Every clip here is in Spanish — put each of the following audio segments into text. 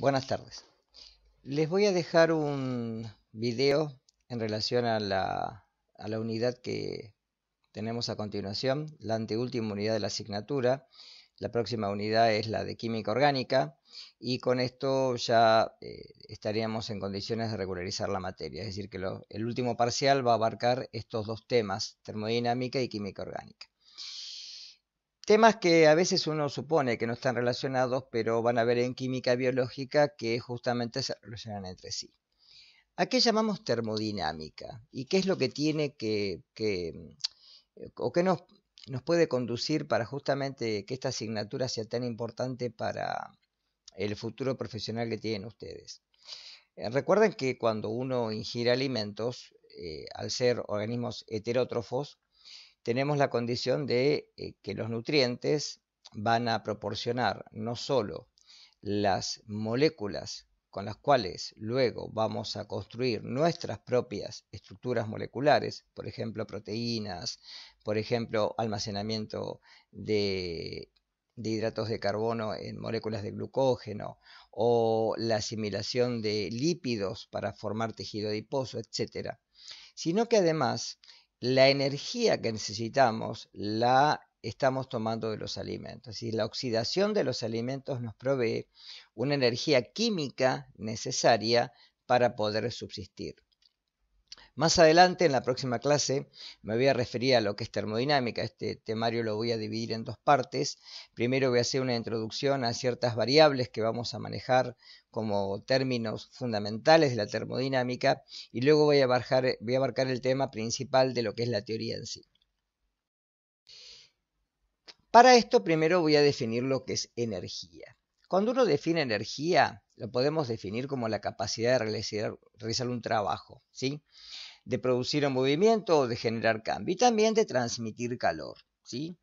Buenas tardes. Les voy a dejar un video en relación a la, unidad que tenemos a continuación, la anteúltima unidad de la asignatura. La próxima unidad es la de química orgánica y con esto ya eh, estaríamos en condiciones de regularizar la materia. Es decir, que el último parcial va a abarcar estos dos temas, termodinámica y química orgánica. Temas que a veces uno supone que no están relacionados, pero van a ver en química biológica que justamente se relacionan entre sí. ¿A qué llamamos termodinámica? ¿Y qué es lo que tiene que, mm, o qué nos, puede conducir para justamente que esta asignatura sea tan importante para el futuro profesional que tienen ustedes? Eh, recuerden que cuando uno ingiere alimentos, eh, al ser organismos heterótrofos, tenemos la condición de eh, que los nutrientes van a proporcionar no solo las moléculas con las cuales luego vamos a construir nuestras propias estructuras moleculares, por ejemplo proteínas, por ejemplo almacenamiento de, de, hidratos de carbono en moléculas de glucógeno o la asimilación de lípidos para formar tejido adiposo, etcétera, Sino que además la energía que necesitamos la estamos tomando de los alimentos. Y la oxidación de los alimentos nos provee una energía química necesaria para poder subsistir. Más adelante, en la próxima clase, me voy a referir a lo que es termodinámica. Este temario lo voy a dividir en dos partes. Primero voy a hacer una introducción a ciertas variables que vamos a manejar como términos fundamentales de la termodinámica y luego voy a abarcar, el tema principal de lo que es la teoría en sí. Para esto primero voy a definir lo que es energía. Cuando uno define energía, lo podemos definir como la capacidad de realizar, realizar un trabajo, ¿sí? de producir un movimiento o de generar cambio y también de transmitir calor. ¿sí?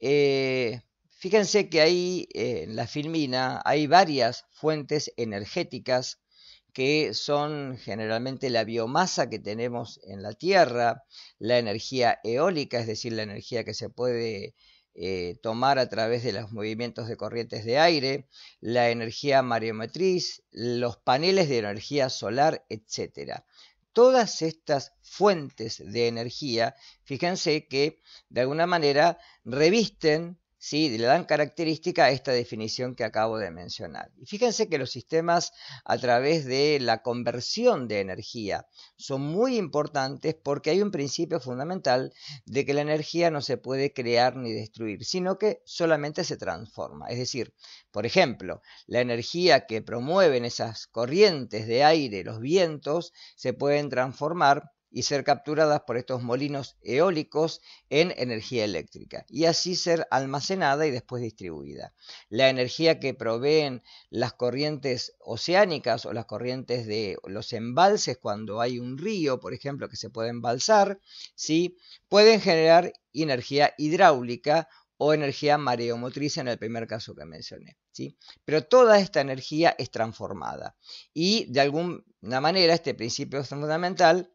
Eh, fíjense que ahí eh, en la filmina hay varias fuentes energéticas que son generalmente la biomasa que tenemos en la Tierra, la energía eólica, es decir, la energía que se puede eh, tomar a través de los movimientos de corrientes de aire, la energía mareometriz, los paneles de energía solar, etc todas estas fuentes de energía, fíjense que de alguna manera revisten ¿sí? le dan característica a esta definición que acabo de mencionar. Y fíjense que los sistemas a través de la conversión de energía son muy importantes porque hay un principio fundamental de que la energía no se puede crear ni destruir, sino que solamente se transforma. Es decir, por ejemplo, la energía que promueven esas corrientes de aire, los vientos, se pueden transformar y ser capturadas por estos molinos eólicos en energía eléctrica y así ser almacenada y después distribuida. La energía que proveen las corrientes oceánicas o las corrientes de los embalses cuando hay un río, por ejemplo, que se puede embalsar, ¿sí? pueden generar energía hidráulica o energía mareomotriz en el primer caso que mencioné. ¿sí? Pero toda esta energía es transformada y de alguna manera este principio es fundamental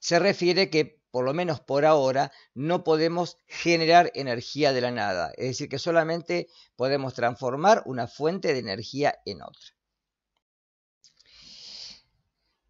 se refiere que, por lo menos por ahora, no podemos generar energía de la nada, es decir, que solamente podemos transformar una fuente de energía en otra.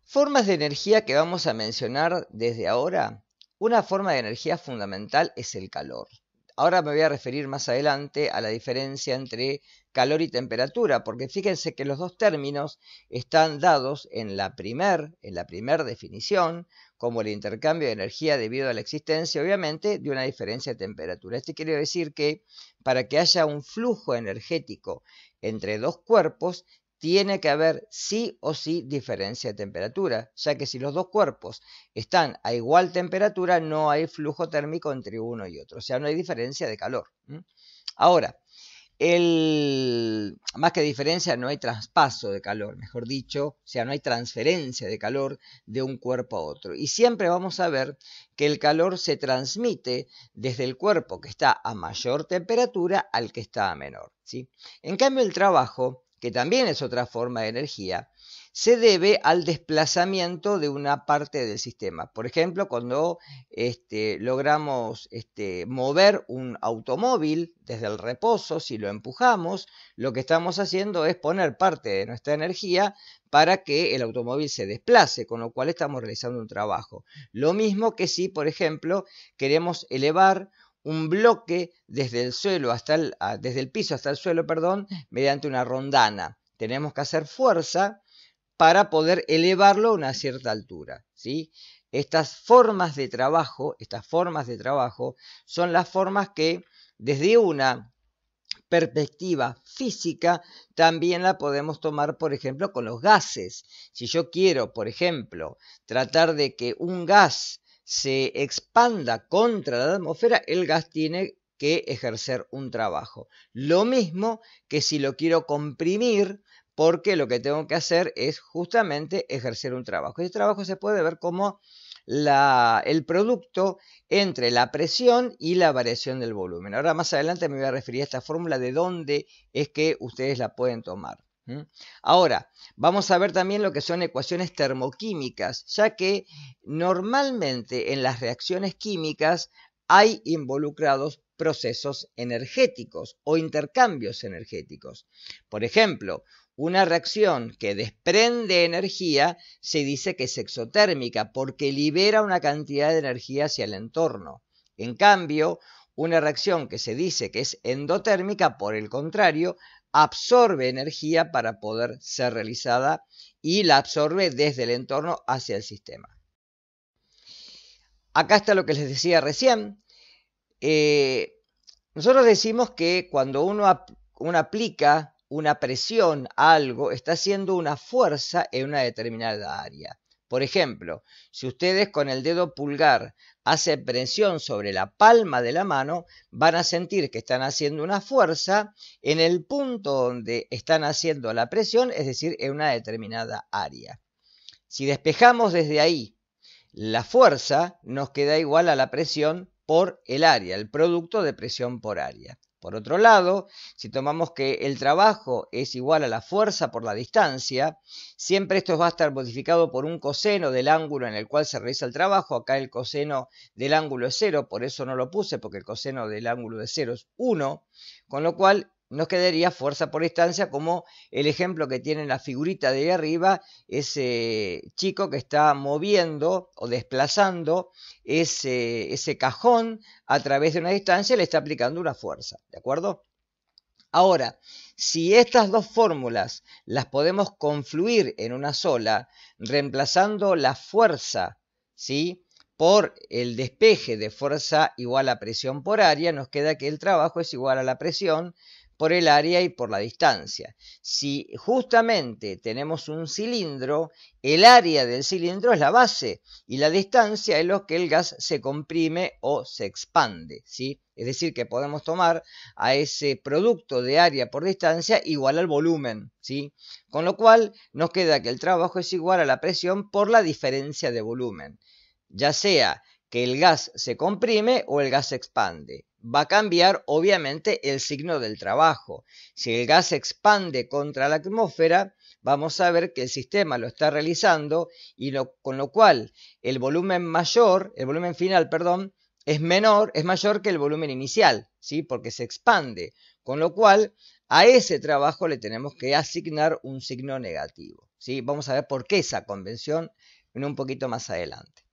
Formas de energía que vamos a mencionar desde ahora. Una forma de energía fundamental es el calor. Ahora me voy a referir más adelante a la diferencia entre calor y temperatura, porque fíjense que los dos términos están dados en la primera en la primer definición, como el intercambio de energía debido a la existencia, obviamente, de una diferencia de temperatura. Esto quiere decir que para que haya un flujo energético entre dos cuerpos, tiene que haber sí o sí diferencia de temperatura, ya que si los dos cuerpos están a igual temperatura, no hay flujo térmico entre uno y otro, o sea, no hay diferencia de calor. Ahora, el, más que diferencia, no hay traspaso de calor, mejor dicho, o sea, no hay transferencia de calor de un cuerpo a otro. Y siempre vamos a ver que el calor se transmite desde el cuerpo que está a mayor temperatura al que está a menor. ¿sí? En cambio, el trabajo, que también es otra forma de energía, se debe al desplazamiento de una parte del sistema. Por ejemplo, cuando este, logramos este, mover un automóvil desde el reposo, si lo empujamos, lo que estamos haciendo es poner parte de nuestra energía para que el automóvil se desplace, con lo cual estamos realizando un trabajo. Lo mismo que si, por ejemplo, queremos elevar un bloque desde el suelo hasta el, desde el piso hasta el suelo, perdón, mediante una rondana. Tenemos que hacer fuerza para poder elevarlo a una cierta altura. ¿sí? Estas formas de trabajo, estas formas de trabajo son las formas que desde una perspectiva física también la podemos tomar, por ejemplo, con los gases. Si yo quiero, por ejemplo, tratar de que un gas se expanda contra la atmósfera, el gas tiene que ejercer un trabajo. Lo mismo que si lo quiero comprimir porque lo que tengo que hacer es justamente ejercer un trabajo. Ese trabajo se puede ver como la, el producto entre la presión y la variación del volumen. Ahora más adelante me voy a referir a esta fórmula de dónde es que ustedes la pueden tomar. Ahora, vamos a ver también lo que son ecuaciones termoquímicas, ya que normalmente en las reacciones químicas hay involucrados procesos energéticos o intercambios energéticos. Por ejemplo, una reacción que desprende energía se dice que es exotérmica porque libera una cantidad de energía hacia el entorno. En cambio, una reacción que se dice que es endotérmica, por el contrario, absorbe energía para poder ser realizada y la absorbe desde el entorno hacia el sistema. Acá está lo que les decía recién. Eh, nosotros decimos que cuando uno aplica una presión algo, está haciendo una fuerza en una determinada área. Por ejemplo, si ustedes con el dedo pulgar hacen presión sobre la palma de la mano, van a sentir que están haciendo una fuerza en el punto donde están haciendo la presión, es decir, en una determinada área. Si despejamos desde ahí la fuerza, nos queda igual a la presión por el área, el producto de presión por área. Por otro lado, si tomamos que el trabajo es igual a la fuerza por la distancia, siempre esto va a estar modificado por un coseno del ángulo en el cual se realiza el trabajo. Acá el coseno del ángulo es 0, por eso no lo puse, porque el coseno del ángulo de 0 es 1, con lo cual nos quedaría fuerza por distancia, como el ejemplo que tiene la figurita de arriba, ese chico que está moviendo o desplazando ese, ese cajón a través de una distancia, le está aplicando una fuerza, ¿de acuerdo? Ahora, si estas dos fórmulas las podemos confluir en una sola, reemplazando la fuerza, ¿sí? por el despeje de fuerza igual a presión por área, nos queda que el trabajo es igual a la presión por el área y por la distancia. Si justamente tenemos un cilindro, el área del cilindro es la base y la distancia es lo que el gas se comprime o se expande. ¿sí? Es decir, que podemos tomar a ese producto de área por distancia igual al volumen. ¿sí? Con lo cual nos queda que el trabajo es igual a la presión por la diferencia de volumen. Ya sea que el gas se comprime o el gas se expande va a cambiar obviamente el signo del trabajo. Si el gas se expande contra la atmósfera, vamos a ver que el sistema lo está realizando y con lo cual el volumen mayor, el volumen final, perdón, es menor, es mayor que el volumen inicial, ¿sí? Porque se expande, con lo cual a ese trabajo le tenemos que asignar un signo negativo, ¿sí? Vamos a ver por qué esa convención en un poquito más adelante.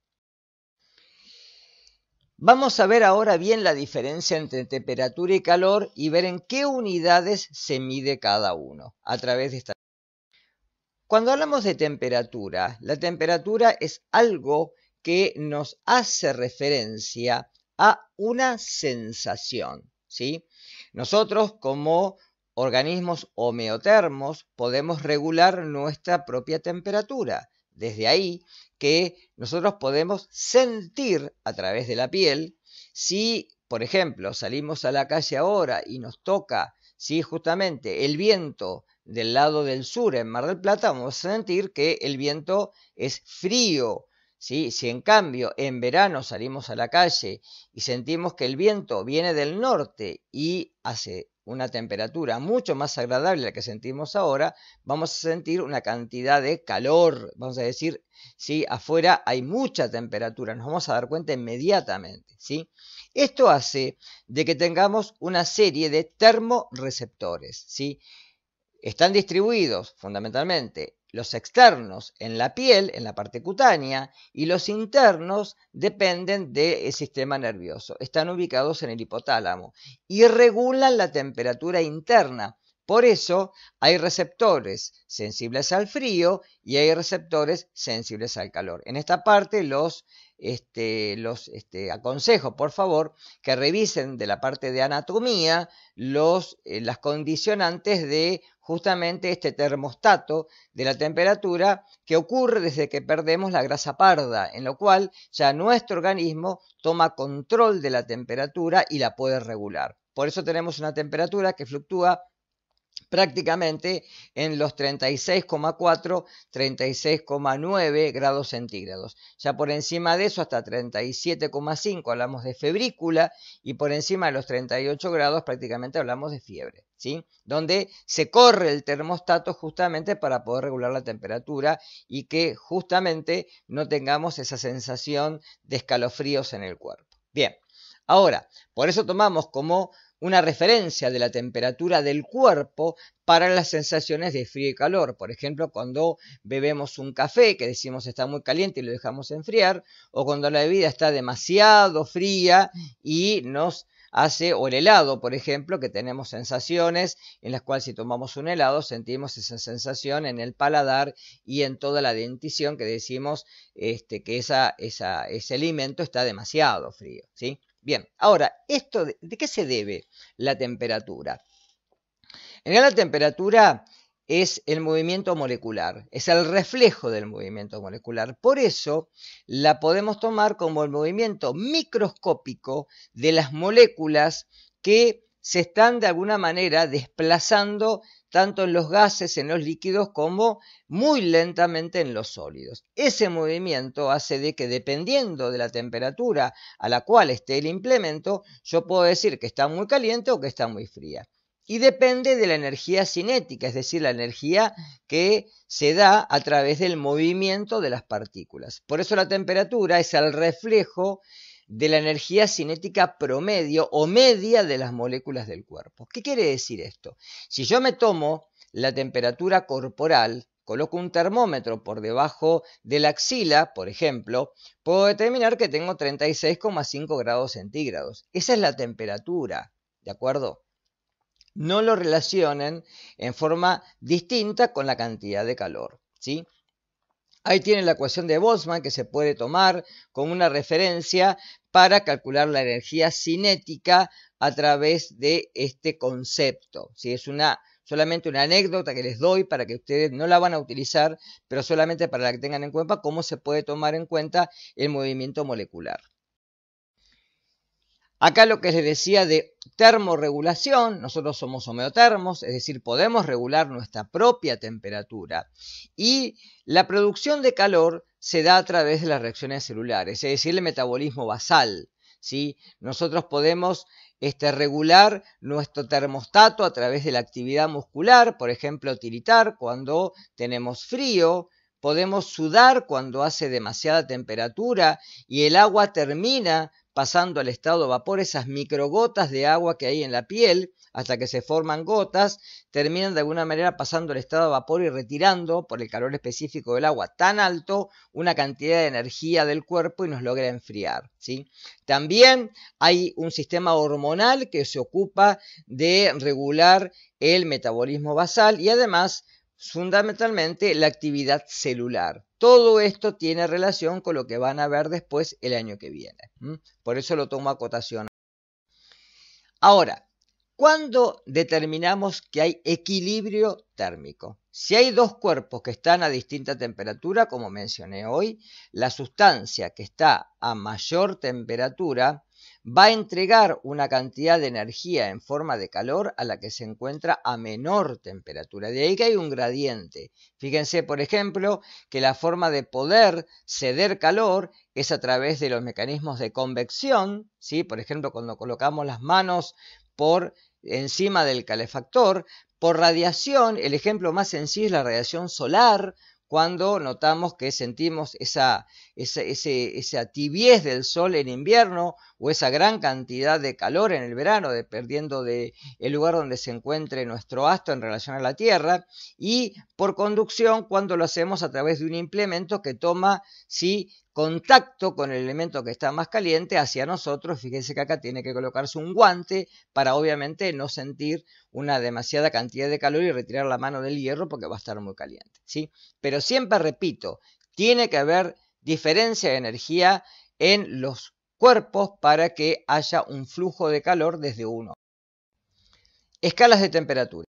Vamos a ver ahora bien la diferencia entre temperatura y calor y ver en qué unidades se mide cada uno a través de esta. Cuando hablamos de temperatura, la temperatura es algo que nos hace referencia a una sensación, ¿sí? Nosotros como organismos homeotermos podemos regular nuestra propia temperatura desde ahí que nosotros podemos sentir a través de la piel si, por ejemplo, salimos a la calle ahora y nos toca, si justamente el viento del lado del sur en Mar del Plata, vamos a sentir que el viento es frío. ¿sí? Si en cambio en verano salimos a la calle y sentimos que el viento viene del norte y hace una temperatura mucho más agradable a la que sentimos ahora, vamos a sentir una cantidad de calor, vamos a decir, ¿sí? afuera hay mucha temperatura, nos vamos a dar cuenta inmediatamente. ¿sí? Esto hace de que tengamos una serie de termoreceptores. ¿sí? Están distribuidos fundamentalmente los externos en la piel, en la parte cutánea, y los internos dependen del sistema nervioso. Están ubicados en el hipotálamo y regulan la temperatura interna. Por eso hay receptores sensibles al frío y hay receptores sensibles al calor. En esta parte los, este, los este, aconsejo, por favor, que revisen de la parte de anatomía los, eh, las condicionantes de justamente este termostato de la temperatura que ocurre desde que perdemos la grasa parda, en lo cual ya nuestro organismo toma control de la temperatura y la puede regular. Por eso tenemos una temperatura que fluctúa prácticamente en los 36,4, 36,9 grados centígrados. Ya por encima de eso hasta 37,5 hablamos de febrícula y por encima de los 38 grados prácticamente hablamos de fiebre, ¿sí? Donde se corre el termostato justamente para poder regular la temperatura y que justamente no tengamos esa sensación de escalofríos en el cuerpo. Bien. Ahora, por eso tomamos como una referencia de la temperatura del cuerpo para las sensaciones de frío y calor. Por ejemplo, cuando bebemos un café que decimos está muy caliente y lo dejamos enfriar, o cuando la bebida está demasiado fría y nos hace, o el helado, por ejemplo, que tenemos sensaciones en las cuales si tomamos un helado sentimos esa sensación en el paladar y en toda la dentición que decimos este, que ese alimento está demasiado frío, ¿sí? Bien, ahora, esto de, qué se debe la temperatura? En la temperatura es el movimiento molecular, es el reflejo del movimiento molecular. Por eso la podemos tomar como el movimiento microscópico de las moléculas que se están de alguna manera desplazando tanto en los gases, en los líquidos, como muy lentamente en los sólidos. Ese movimiento hace de que dependiendo de la temperatura a la cual esté el implemento, yo puedo decir que está muy caliente o que está muy fría. Y depende de la energía cinética, es decir, la energía que se da a través del movimiento de las partículas. Por eso la temperatura es el reflejo de la energía cinética promedio o media de las moléculas del cuerpo. ¿Qué quiere decir esto? Si yo me tomo la temperatura corporal, coloco un termómetro por debajo de la axila, por ejemplo, puedo determinar que tengo 36,5 grados centígrados. Esa es la temperatura, ¿de acuerdo? No lo relacionen en forma distinta con la cantidad de calor, ¿sí? Ahí tiene la ecuación de Boltzmann que se puede tomar como una referencia para calcular la energía cinética a través de este concepto. Si Es una, solamente una anécdota que les doy para que ustedes no la van a utilizar, pero solamente para que tengan en cuenta cómo se puede tomar en cuenta el movimiento molecular. Acá lo que les decía de termorregulación, nosotros somos homeotermos, es decir, podemos regular nuestra propia temperatura. Y la producción de calor se da a través de las reacciones celulares, es decir, el metabolismo basal. ¿sí? Nosotros podemos este, regular nuestro termostato a través de la actividad muscular, por ejemplo, tiritar cuando tenemos frío, podemos sudar cuando hace demasiada temperatura y el agua termina pasando al estado de vapor esas microgotas de agua que hay en la piel hasta que se forman gotas, terminan de alguna manera pasando al estado de vapor y retirando por el calor específico del agua tan alto una cantidad de energía del cuerpo y nos logra enfriar. ¿sí? También hay un sistema hormonal que se ocupa de regular el metabolismo basal y además fundamentalmente la actividad celular. Todo esto tiene relación con lo que van a ver después el año que viene. Por eso lo tomo acotación. Ahora, ¿cuándo determinamos que hay equilibrio térmico? Si hay dos cuerpos que están a distinta temperatura, como mencioné hoy, la sustancia que está a mayor temperatura va a entregar una cantidad de energía en forma de calor a la que se encuentra a menor temperatura. De ahí que hay un gradiente. Fíjense, por ejemplo, que la forma de poder ceder calor es a través de los mecanismos de convección, ¿sí? por ejemplo, cuando colocamos las manos por encima del calefactor, por radiación, el ejemplo más sencillo es la radiación solar, cuando notamos que sentimos esa, esa, ese, esa, tibiez del sol en invierno o esa gran cantidad de calor en el verano, dependiendo del de lugar donde se encuentre nuestro astro en relación a la Tierra, y por conducción cuando lo hacemos a través de un implemento que toma sí, contacto con el elemento que está más caliente hacia nosotros. Fíjense que acá tiene que colocarse un guante para obviamente no sentir una demasiada cantidad de calor y retirar la mano del hierro porque va a estar muy caliente. ¿sí? Pero siempre repito, tiene que haber diferencia de energía en los cuerpos para que haya un flujo de calor desde uno. Escalas de temperatura.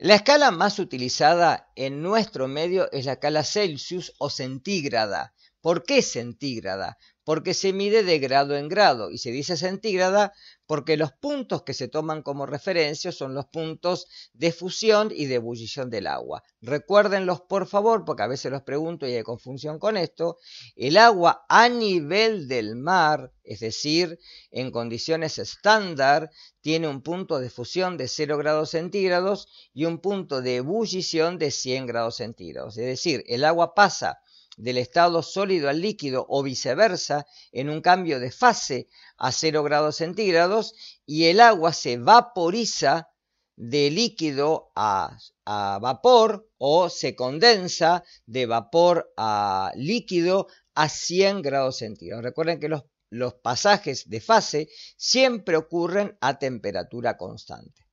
La escala más utilizada en nuestro medio es la escala Celsius o centígrada. ¿Por qué centígrada? porque se mide de grado en grado y se dice centígrada porque los puntos que se toman como referencia son los puntos de fusión y de ebullición del agua. Recuérdenlos por favor, porque a veces los pregunto y hay confusión con esto. El agua a nivel del mar, es decir, en condiciones estándar, tiene un punto de fusión de 0 grados centígrados y un punto de ebullición de 100 grados centígrados. Es decir, el agua pasa del estado sólido al líquido o viceversa en un cambio de fase a 0 grados centígrados y el agua se vaporiza de líquido a, vapor o se condensa de vapor a líquido a 100 grados centígrados. Recuerden que los, los pasajes de fase siempre ocurren a temperatura constante.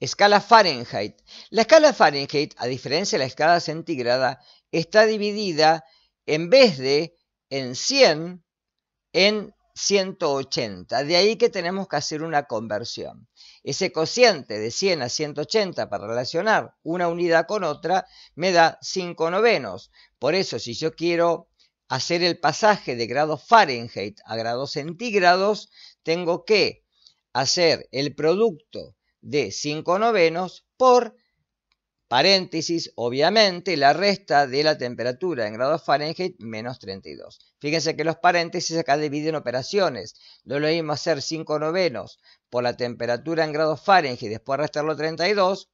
Escala Fahrenheit. La escala Fahrenheit, a diferencia de la escala centígrada, está dividida en vez de en 100 en 180. De ahí que tenemos que hacer una conversión. Ese cociente de 100 a 180 para relacionar una unidad con otra me da 5 novenos. Por eso, si yo quiero hacer el pasaje de grados Fahrenheit a grados centígrados, tengo que hacer el producto de 5 novenos por Paréntesis, obviamente, la resta de la temperatura en grados Fahrenheit menos 32. Fíjense que los paréntesis acá dividen operaciones. No lo mismo hacer 5 novenos por la temperatura en grados Fahrenheit y después restarlo 32,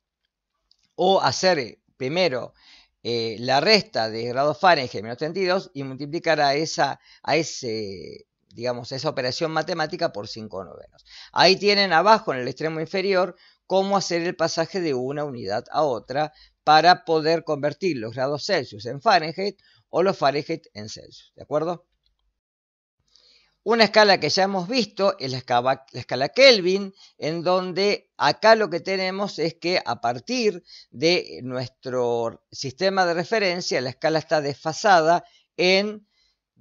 o hacer eh, primero eh, la resta de grados Fahrenheit menos 32 y multiplicar a esa, a ese, digamos, esa operación matemática por 5 novenos. Ahí tienen abajo en el extremo inferior cómo hacer el pasaje de una unidad a otra para poder convertir los grados Celsius en Fahrenheit o los Fahrenheit en Celsius. ¿De acuerdo? Una escala que ya hemos visto es la escala, la escala, Kelvin, en donde acá lo que tenemos es que a partir de nuestro sistema de referencia la escala está desfasada en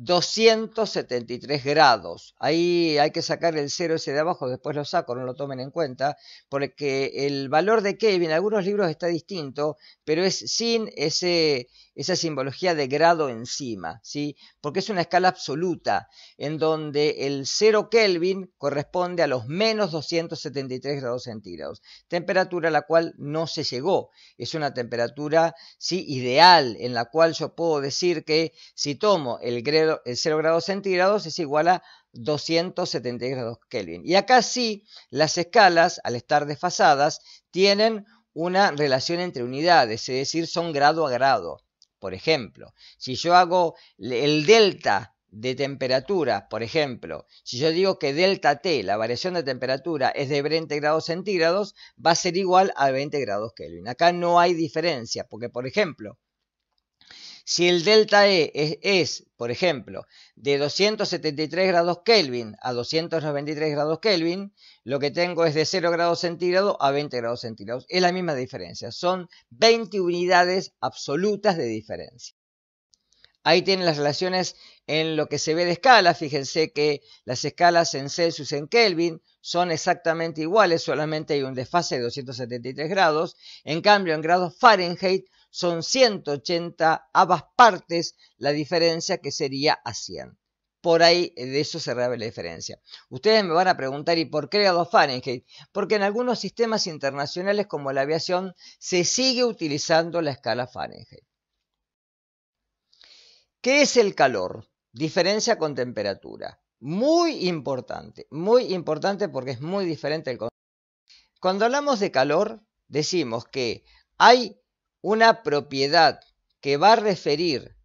273 grados. Ahí hay que sacar el cero ese de abajo, después lo saco, no lo tomen en cuenta, porque el valor de Kelvin en algunos libros está distinto, pero es sin ese, esa simbología de grado encima, ¿sí? porque es una escala absoluta, en donde el 0 Kelvin corresponde a los menos 273 grados centígrados, temperatura a la cual no se llegó. Es una temperatura ¿sí? ideal en la cual yo puedo decir que si tomo el grado 0, eh, grados centígrados es igual a 270 grados Kelvin. Y acá sí, las escalas, al estar desfasadas, tienen una relación entre unidades, es decir, son grado a grado. Por ejemplo, si yo hago el delta de temperatura, por ejemplo, si yo digo que delta T, la variación de temperatura, es de 20 grados centígrados, va a ser igual a 20 grados Kelvin. Acá no hay diferencia, porque por ejemplo, si el delta E es, por ejemplo, de 273 grados Kelvin a 293 grados Kelvin, lo que tengo es de 0 grados centígrados a 20 grados centígrados. Es la misma diferencia. Son 20 unidades absolutas de diferencia. Ahí tienen las relaciones en lo que se ve de escala. Fíjense que las escalas en Celsius y en Kelvin son exactamente iguales, solamente hay un desfase de 273 grados. En cambio, en grados Fahrenheit son 180 ambas partes la diferencia que sería a 100. Por ahí eh, de eso se revela la diferencia. Ustedes me van a preguntar, ¿y por qué a 2 Fahrenheit? Porque en algunos sistemas internacionales como la aviación se sigue utilizando la escala Fahrenheit. ¿Qué es el calor? Diferencia con temperatura. Muy importante, muy importante porque es muy diferente el concepto. Cuando hablamos de calor, decimos que hay una propiedad que va a referir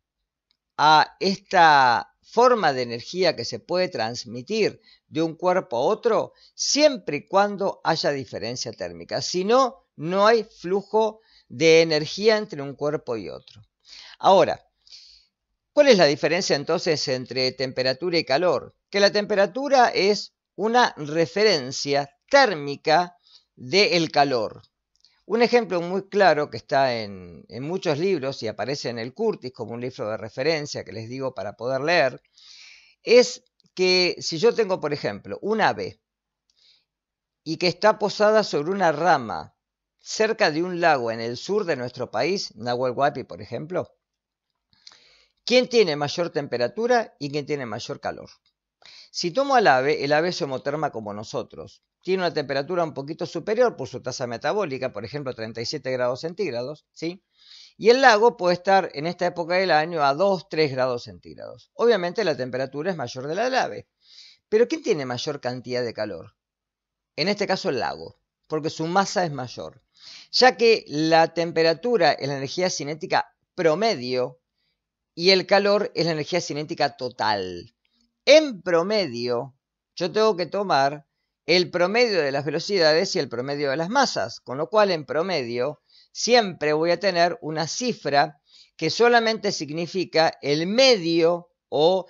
a esta forma de energía que se puede transmitir de un cuerpo a otro siempre y cuando haya diferencia térmica. Si no, no hay flujo de energía entre un cuerpo y otro. Ahora, ¿cuál es la diferencia entonces entre temperatura y calor? Que la temperatura es una referencia térmica del calor. Un ejemplo muy claro que está en, muchos libros y aparece en el Curtis como un libro de referencia que les digo para poder leer, es que si yo tengo, por ejemplo, un ave y que está posada sobre una rama cerca de un lago en el sur de nuestro país, Huapi, por ejemplo, ¿quién tiene mayor temperatura y quién tiene mayor calor? Si tomo al ave, el ave es homoterma como nosotros. Tiene una temperatura un poquito superior por su tasa metabólica, por ejemplo 37 grados centígrados, ¿sí? Y el lago puede estar en esta época del año a 2-3 grados centígrados. Obviamente la temperatura es mayor de la del ave. Pero ¿quién tiene mayor cantidad de calor? En este caso el lago, porque su masa es mayor. Ya que la temperatura es la energía cinética promedio y el calor es la energía cinética total en promedio, yo tengo que tomar el promedio de las velocidades y el promedio de las masas, con lo cual en promedio siempre voy a tener una cifra que solamente significa el medio o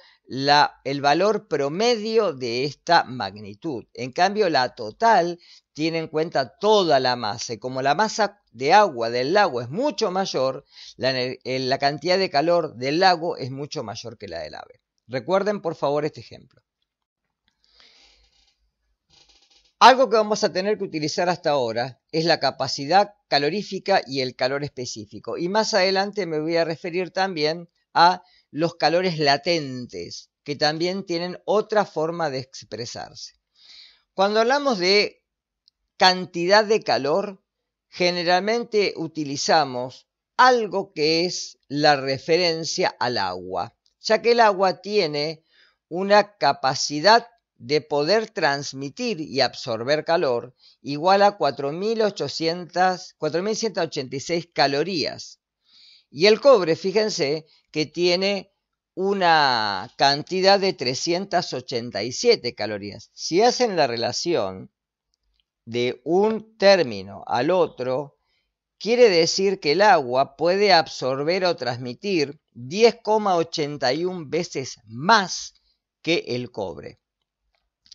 el valor promedio de esta magnitud. En cambio, la total tiene en cuenta toda la masa y como la masa de agua del lago es mucho mayor, la cantidad de calor del lago es mucho mayor que la del ave. Recuerden por favor este ejemplo. Algo que vamos a tener que utilizar hasta ahora es la capacidad calorífica y el calor específico. Y más adelante me voy a referir también a los calores latentes, que también tienen otra forma de expresarse. Cuando hablamos de cantidad de calor, generalmente utilizamos algo que es la referencia al agua ya que el agua tiene una capacidad de poder transmitir y absorber calor igual a 4.186 calorías. Y el cobre, fíjense, que tiene una cantidad de 387 calorías. Si hacen la relación de un término al otro, Quiere decir que el agua puede absorber o transmitir 10,81 veces más que el cobre.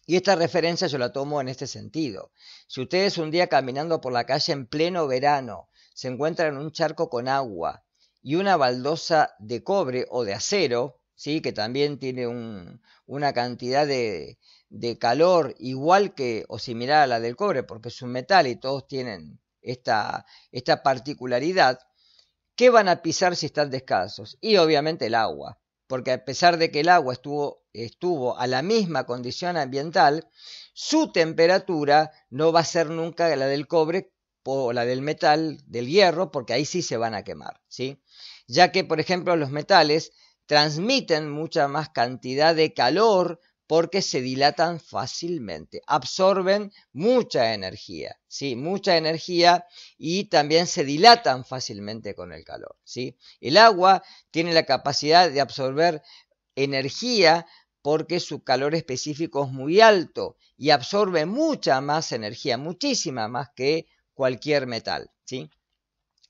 Y esta referencia yo la tomo en este sentido. Si ustedes un día caminando por la calle en pleno verano se encuentran en un charco con agua y una baldosa de cobre o de acero, ¿sí? que también tiene una cantidad de, de calor igual que o similar a la del cobre, porque es un metal y todos tienen esta, esta particularidad, ¿qué van a pisar si están descalzos? Y obviamente el agua, porque a pesar de que el agua estuvo, estuvo a la misma condición ambiental, su temperatura no va a ser nunca la del cobre o la del metal, del hierro, porque ahí sí se van a quemar, ¿sí? Ya que, por ejemplo, los metales transmiten mucha más cantidad de calor porque se dilatan fácilmente, absorben mucha energía, ¿sí? Mucha energía y también se dilatan fácilmente con el calor, ¿sí? El agua tiene la capacidad de absorber energía porque su calor específico es muy alto y absorbe mucha más energía, muchísima más que cualquier metal, ¿sí?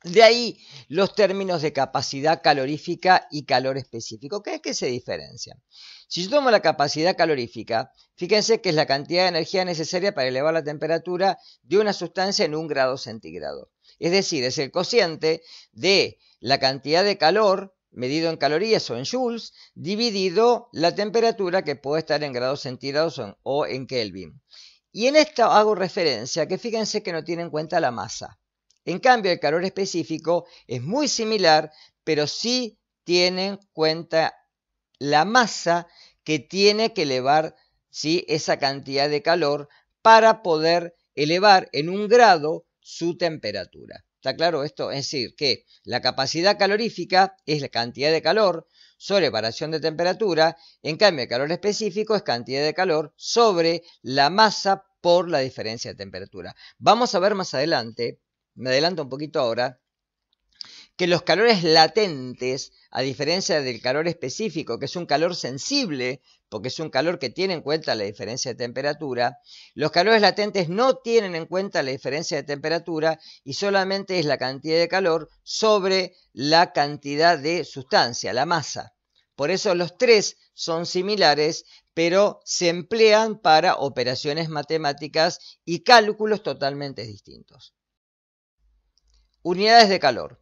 De ahí los términos de capacidad calorífica y calor específico. ¿Qué es que se diferencian? Si yo tomo la capacidad calorífica, fíjense que es la cantidad de energía necesaria para elevar la temperatura de una sustancia en un grado centígrado. Es decir, es el cociente de la cantidad de calor medido en calorías o en joules, dividido la temperatura que puede estar en grados centígrados o en Kelvin. Y en esto hago referencia que fíjense que no tiene en cuenta la masa. En cambio, el calor específico es muy similar, pero sí tiene en cuenta la masa que tiene que elevar esa cantidad de calor para poder elevar en un grado su temperatura. ¿Está claro esto? Es decir, que la capacidad calorífica es la cantidad de calor sobre variación de temperatura, en cambio el calor específico es cantidad de calor sobre la masa por la diferencia de temperatura. Vamos a ver más adelante me adelanto un poquito ahora, que los calores latentes, a diferencia del calor específico, que es un calor sensible, porque es un calor que tiene en cuenta la diferencia de temperatura, los calores latentes no tienen en cuenta la diferencia de temperatura y solamente es la cantidad de calor sobre la cantidad de sustancia, la masa. Por eso los tres son similares, pero se emplean para operaciones matemáticas y cálculos totalmente distintos. Unidades de calor.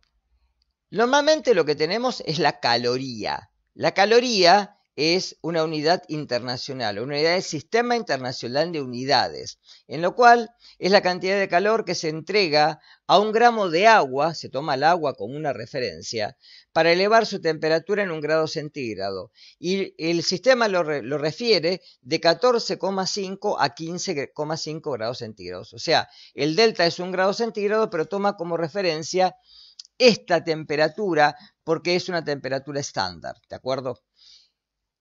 Normalmente lo que tenemos es la caloría. La caloría es una unidad internacional, una unidad del Sistema Internacional de Unidades, en lo cual es la cantidad de calor que se entrega a un gramo de agua, se toma el agua como una referencia, para elevar su temperatura en un grado centígrado. Y el sistema lo, refiere de 14,5 a 15,5 grados centígrados. O sea, el delta es un grado centígrado, pero toma como referencia esta temperatura porque es una temperatura estándar, ¿de acuerdo?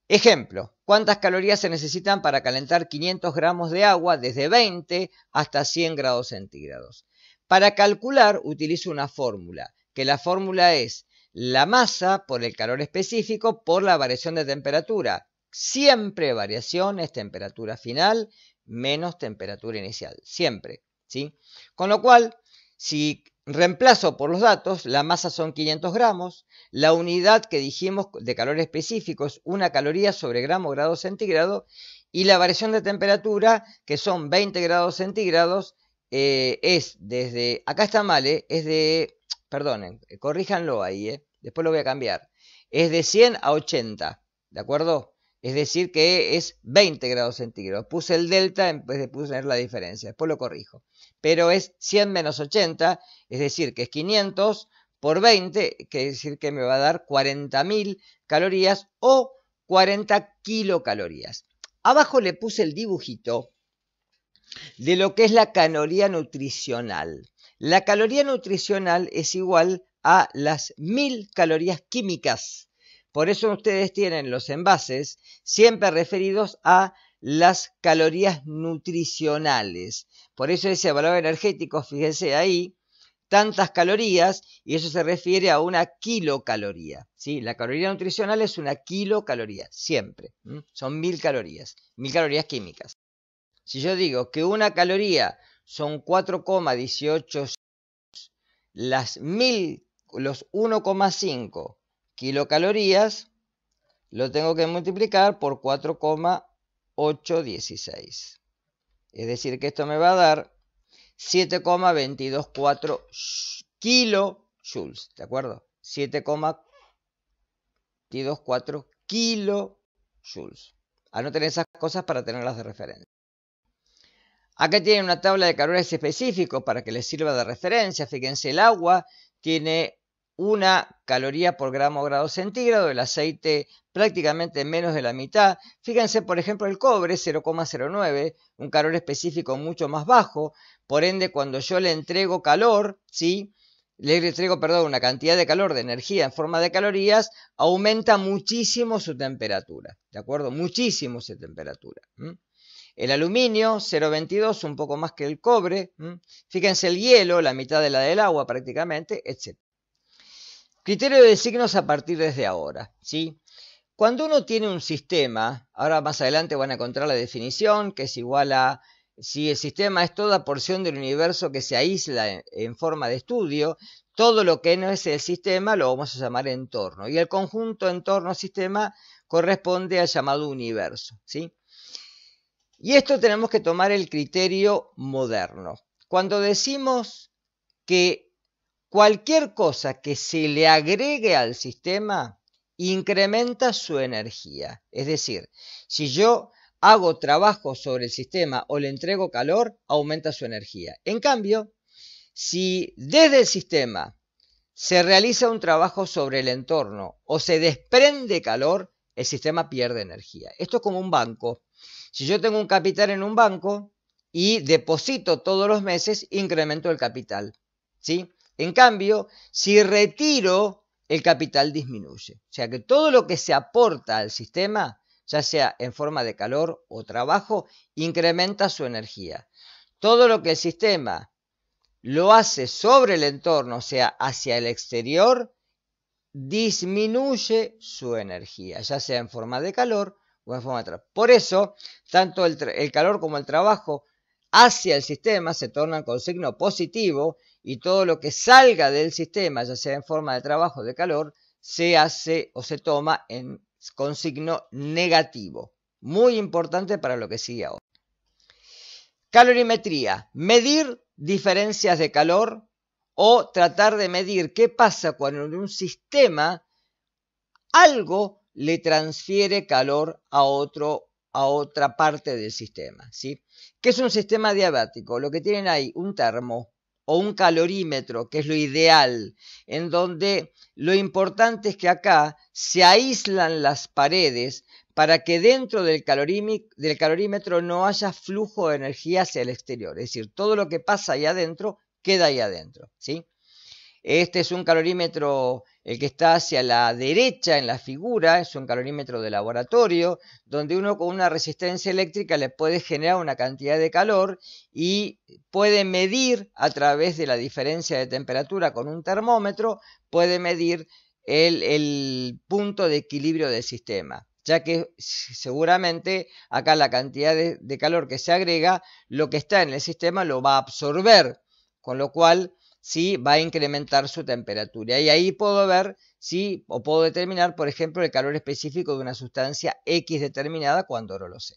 Ejemplo, ¿cuántas calorías se necesitan para calentar 500 gramos de agua desde 20 hasta 100 grados centígrados? Para calcular utilizo una fórmula, que la fórmula es la masa por el calor específico por la variación de temperatura. Siempre variación es temperatura final menos temperatura inicial, siempre, ¿sí? Con lo cual, si Reemplazo por los datos, la masa son 500 gramos, la unidad que dijimos de calor específico es una caloría sobre gramo grado centígrado y la variación de temperatura, que son 20 grados centígrados, eh, es desde, acá está mal, eh, es de, perdonen, corríjanlo ahí, eh, después lo voy a cambiar, es de 100 a 80, ¿de acuerdo? Es decir, que es 20 grados centígrados. Puse el delta en vez de poner la diferencia. Después lo corrijo. Pero es 100 menos 80, es decir, que es 500 por 20, que es decir que me va a dar 40.000 calorías o 40 kilocalorías. Abajo le puse el dibujito de lo que es la caloría nutricional. La caloría nutricional es igual a las 1000 calorías químicas por eso ustedes tienen los envases siempre referidos a las calorías nutricionales. Por eso ese valor energético, fíjense ahí, tantas calorías y eso se refiere a una kilocaloría. ¿sí? La caloría nutricional es una kilocaloría, siempre. Son mil calorías, mil calorías químicas. Si yo digo que una caloría son 4,18, las mil, los 1,5 kilocalorías, lo tengo que multiplicar por 4,816. Es decir, que esto me va a dar 7,224 kilojoules, ¿de acuerdo? 7,224 kilojoules. Anoten esas cosas para tenerlas de referencia. Acá tienen una tabla de calorías específicos para que les sirva de referencia. Fíjense, el agua tiene una caloría por gramo grado centígrado, el aceite prácticamente menos de la mitad. Fíjense, por ejemplo, el cobre 0,09, un calor específico mucho más bajo, por ende cuando yo le entrego calor, ¿sí? le entrego, perdón, una cantidad de calor, de energía en forma de calorías, aumenta muchísimo su temperatura, ¿de acuerdo? Muchísimo su temperatura. El aluminio, 0,22, un poco más que el cobre. Fíjense el hielo, la mitad de la del agua prácticamente, etc. Criterio de signos a partir desde ahora, ¿sí? Cuando uno tiene un sistema, ahora más adelante van a encontrar la definición, que es igual a si el sistema es toda porción del universo que se aísla en, forma de estudio, todo lo que no es el sistema lo vamos a llamar entorno. Y el conjunto entorno-sistema corresponde al llamado universo. ¿sí? Y esto tenemos que tomar el criterio moderno. Cuando decimos que Cualquier cosa que se le agregue al sistema incrementa su energía. Es decir, si yo hago trabajo sobre el sistema o le entrego calor, aumenta su energía. En cambio, si desde el sistema se realiza un trabajo sobre el entorno o se desprende calor, el sistema pierde energía. Esto es como un banco. Si yo tengo un capital en un banco y deposito todos los meses, incremento el capital. ¿Sí? En cambio, si retiro, el capital disminuye. O sea que todo lo que se aporta al sistema, ya sea en forma de calor o trabajo, incrementa su energía. Todo lo que el sistema lo hace sobre el entorno, o sea, hacia el exterior, disminuye su energía, ya sea en forma de calor o en forma de trabajo. Por eso, tanto el, el calor como el trabajo hacia el sistema se torna con signo positivo y todo lo que salga del sistema, ya sea en forma de trabajo o de calor, se hace o se toma en, con signo negativo. Muy importante para lo que sigue ahora. Calorimetría. Medir diferencias de calor o tratar de medir qué pasa cuando en un sistema algo le transfiere calor a otro a otra parte del sistema. ¿sí? ¿Qué es un sistema diabático. Lo que tienen ahí, un termo o un calorímetro, que es lo ideal, en donde lo importante es que acá se aíslan las paredes para que dentro del, calorímetro no haya flujo de energía hacia el exterior, es decir, todo lo que pasa ahí adentro queda ahí adentro, ¿sí? Este es un calorímetro el que está hacia la derecha en la figura es un calorímetro de laboratorio, donde uno con una resistencia eléctrica le puede generar una cantidad de calor y puede medir a través de la diferencia de temperatura con un termómetro, puede medir el, punto de equilibrio del sistema ya que seguramente acá la cantidad de, calor que se agrega, lo que está en el sistema lo va a absorber, con lo cual si va a incrementar su temperatura. Y ahí puedo ver si o puedo determinar, por ejemplo, el calor específico de una sustancia X determinada cuando no lo sé.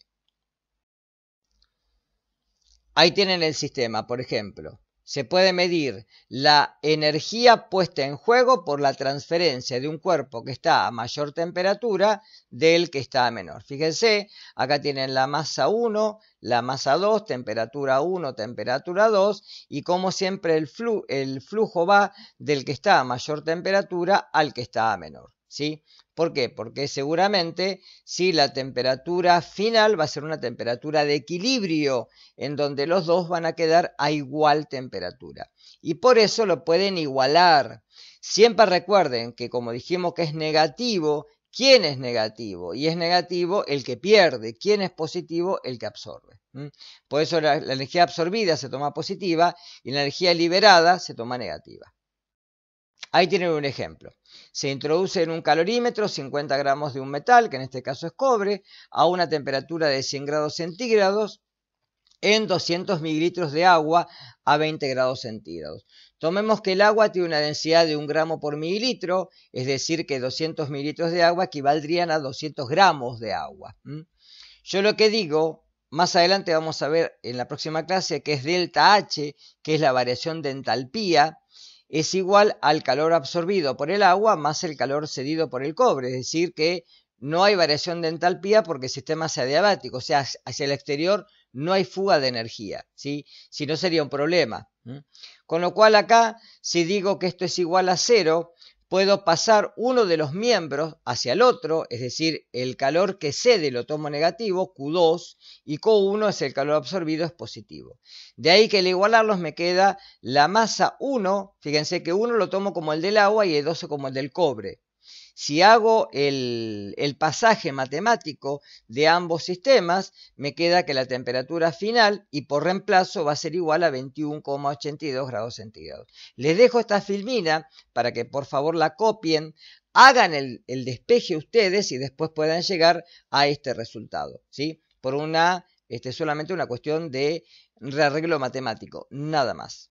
Ahí tienen el sistema, por ejemplo se puede medir la energía puesta en juego por la transferencia de un cuerpo que está a mayor temperatura del que está a menor. Fíjense, acá tienen la masa 1, la masa 2, temperatura 1, temperatura 2, y como siempre el, el flujo va del que está a mayor temperatura al que está a menor. ¿Por qué? Porque seguramente si la temperatura final va a ser una temperatura de equilibrio, en donde los dos van a quedar a igual temperatura. Y por eso lo pueden igualar. Siempre recuerden que como dijimos que es negativo, ¿quién es negativo? Y es negativo el que pierde, ¿quién es positivo? El que absorbe. Por eso la energía absorbida se toma positiva y la energía liberada se toma negativa. Ahí tienen un ejemplo. Se introduce en un calorímetro 50 gramos de un metal, que en este caso es cobre, a una temperatura de 100 grados centígrados en 200 mililitros de agua a 20 grados centígrados. Tomemos que el agua tiene una densidad de 1 gramo por mililitro, es decir, que 200 mililitros de agua equivaldrían a 200 gramos de agua. Yo lo que digo, más adelante vamos a ver en la próxima clase, que es delta H, que es la variación de entalpía, es igual al calor absorbido por el agua más el calor cedido por el cobre, es decir, que no hay variación de entalpía porque el sistema sea adiabático, o sea, hacia el exterior no hay fuga de energía, ¿sí? si no sería un problema. Con lo cual acá, si digo que esto es igual a cero, puedo pasar uno de los miembros hacia el otro, es decir, el calor que cede lo tomo negativo, Q2, y Q1 es el calor absorbido, es positivo. De ahí que al igualarlos me queda la masa 1, fíjense que 1 lo tomo como el del agua y el 2 como el del cobre. Si hago el, pasaje matemático de ambos sistemas, me queda que la temperatura final y por reemplazo va a ser igual a 21,82 grados centígrados. Les dejo esta filmina para que por favor la copien hagan el, despeje ustedes y después puedan llegar a este resultado, ¿sí? Por una, este, solamente una cuestión de rearreglo matemático, nada más.